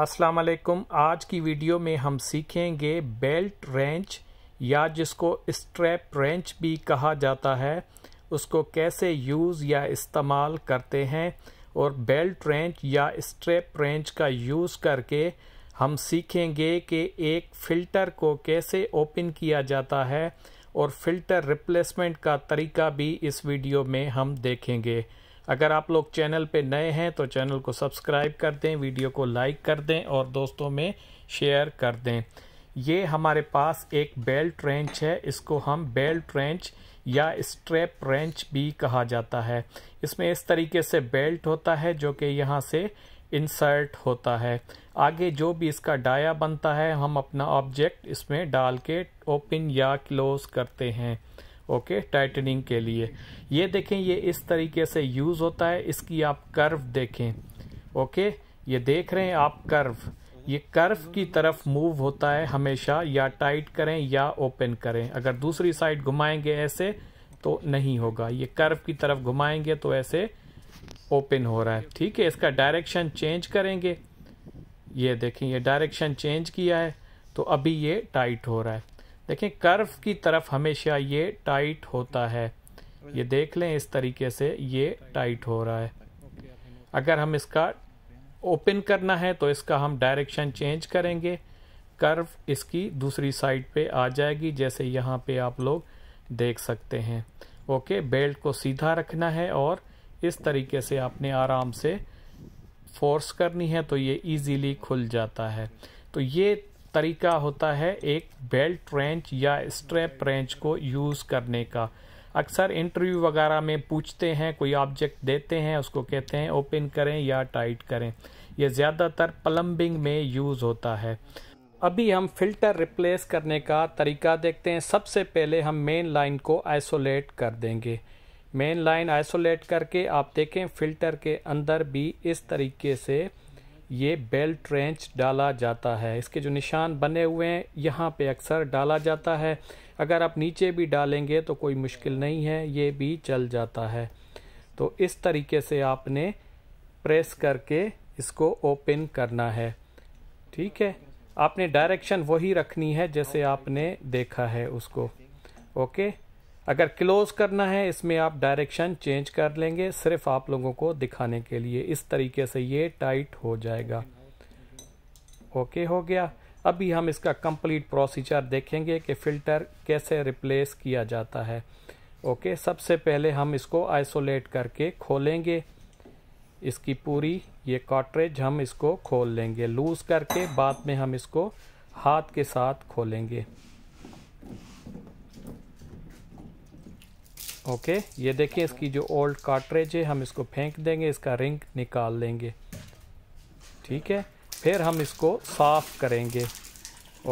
अस्सलाम वालेकुम आज की वीडियो में हम सीखेंगे बेल्ट रेंच या जिसको स्ट्रैप रेंच भी कहा जाता है उसको कैसे यूज़ या इस्तेमाल करते हैं और बेल्ट रेंच या स्ट्रैप रेंच का यूज़ करके हम सीखेंगे कि एक फ़िल्टर को कैसे ओपन किया जाता है और फ़िल्टर रिप्लेसमेंट का तरीका भी इस वीडियो में हम देखेंगे अगर आप लोग चैनल पे नए हैं तो चैनल को सब्सक्राइब कर दें वीडियो को लाइक कर दें और दोस्तों में शेयर कर दें ये हमारे पास एक बेल्ट रेंच है इसको हम बेल्ट रेंच या स्ट्रैप रेंच भी कहा जाता है इसमें इस तरीके से बेल्ट होता है जो कि यहाँ से इंसर्ट होता है आगे जो भी इसका डाया बनता है हम अपना ऑब्जेक्ट इसमें डाल के ओपन या क्लोज करते हैं ओके टाइटनिंग के लिए ये देखें ये इस तरीके से यूज़ होता है इसकी आप कर्व देखें ओके ये देख रहे हैं आप कर्व ये कर्व की तरफ मूव होता है हमेशा या टाइट करें या ओपन करें अगर दूसरी साइड घुमाएंगे ऐसे तो नहीं होगा ये कर्व की तरफ घुमाएंगे तो ऐसे ओपन हो रहा है ठीक है इसका डायरेक्शन चेंज करेंगे ये देखें ये डायरेक्शन चेंज किया है तो अभी ये टाइट हो रहा है देखें कर्व की तरफ हमेशा ये टाइट होता है ये देख लें इस तरीके से ये टाइट हो रहा है अगर हम इसका ओपन करना है तो इसका हम डायरेक्शन चेंज करेंगे कर्व इसकी दूसरी साइड पे आ जाएगी जैसे यहाँ पे आप लोग देख सकते हैं ओके बेल्ट को सीधा रखना है और इस तरीके से आपने आराम से फोर्स करनी है तो ये इजीली खुल जाता है तो ये तरीका होता है एक बेल्ट रेंच या स्ट्रैप रेंच को यूज़ करने का अक्सर इंटरव्यू वगैरह में पूछते हैं कोई ऑब्जेक्ट देते हैं उसको कहते हैं ओपन करें या टाइट करें यह ज़्यादातर प्लम्बिंग में यूज़ होता है अभी हम फिल्टर रिप्लेस करने का तरीका देखते हैं सबसे पहले हम मेन लाइन को आइसोलेट कर देंगे मेन लाइन आइसोलेट करके आप देखें फ़िल्टर के अंदर भी इस तरीके से ये बेल ट्रेंच डाला जाता है इसके जो निशान बने हुए हैं यहाँ पे अक्सर डाला जाता है अगर आप नीचे भी डालेंगे तो कोई मुश्किल नहीं है ये भी चल जाता है तो इस तरीके से आपने प्रेस करके इसको ओपन करना है ठीक है आपने डायरेक्शन वही रखनी है जैसे आपने देखा है उसको ओके अगर क्लोज करना है इसमें आप डायरेक्शन चेंज कर लेंगे सिर्फ आप लोगों को दिखाने के लिए इस तरीके से ये टाइट हो जाएगा ओके हो गया अभी हम इसका कंप्लीट प्रोसीजर देखेंगे कि फ़िल्टर कैसे रिप्लेस किया जाता है ओके सबसे पहले हम इसको आइसोलेट करके खोलेंगे इसकी पूरी ये कॉटरेज हम इसको खोल लेंगे लूज़ करके बाद में हम इसको हाथ के साथ खोलेंगे ओके ये देखिए इसकी जो ओल्ड कार्ट्रेज है हम इसको फेंक देंगे इसका रिंग निकाल लेंगे ठीक है फिर हम इसको साफ़ करेंगे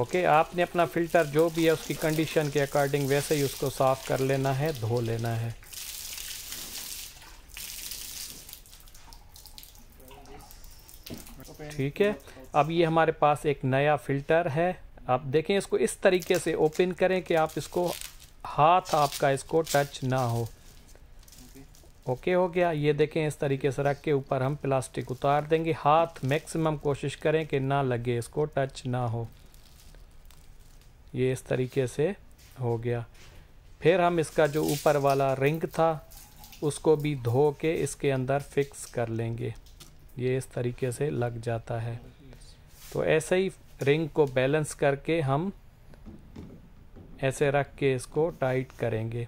ओके आपने अपना फ़िल्टर जो भी है उसकी कंडीशन के अकॉर्डिंग वैसे ही उसको साफ़ कर लेना है धो लेना है ठीक है अब ये हमारे पास एक नया फ़िल्टर है आप देखें इसको इस तरीके से ओपन करें कि आप इसको हाथ आपका इसको टच ना हो ओके okay. हो गया ये देखें इस तरीके से रख के ऊपर हम प्लास्टिक उतार देंगे हाथ मैक्सिमम कोशिश करें कि ना लगे इसको टच ना हो ये इस तरीके से हो गया फिर हम इसका जो ऊपर वाला रिंग था उसको भी धो के इसके अंदर फिक्स कर लेंगे ये इस तरीके से लग जाता है तो ऐसे ही रिंग को बैलेंस करके हम ऐसे रख के इसको टाइट करेंगे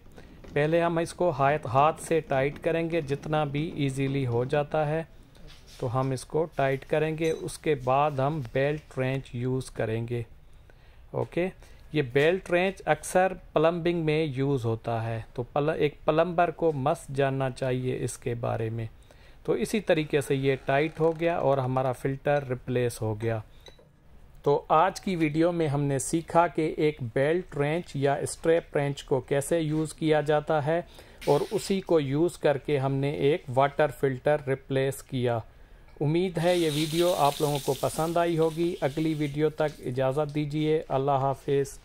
पहले हम इसको हाथ हाथ से टाइट करेंगे जितना भी इजीली हो जाता है तो हम इसको टाइट करेंगे उसके बाद हम बेल्ट रेंच यूज़ करेंगे ओके ये बेल्ट रेंच अक्सर प्लम्बिंग में यूज़ होता है तो पल एक प्लम्बर को मस्त जानना चाहिए इसके बारे में तो इसी तरीके से ये टाइट हो गया और हमारा फ़िल्टर रिप्लेस हो गया तो आज की वीडियो में हमने सीखा कि एक बेल्ट रेंच या स्ट्रैप रेंच को कैसे यूज़ किया जाता है और उसी को यूज़ करके हमने एक वाटर फिल्टर रिप्लेस किया उम्मीद है ये वीडियो आप लोगों को पसंद आई होगी अगली वीडियो तक इजाज़त दीजिए अल्लाह हाफिज़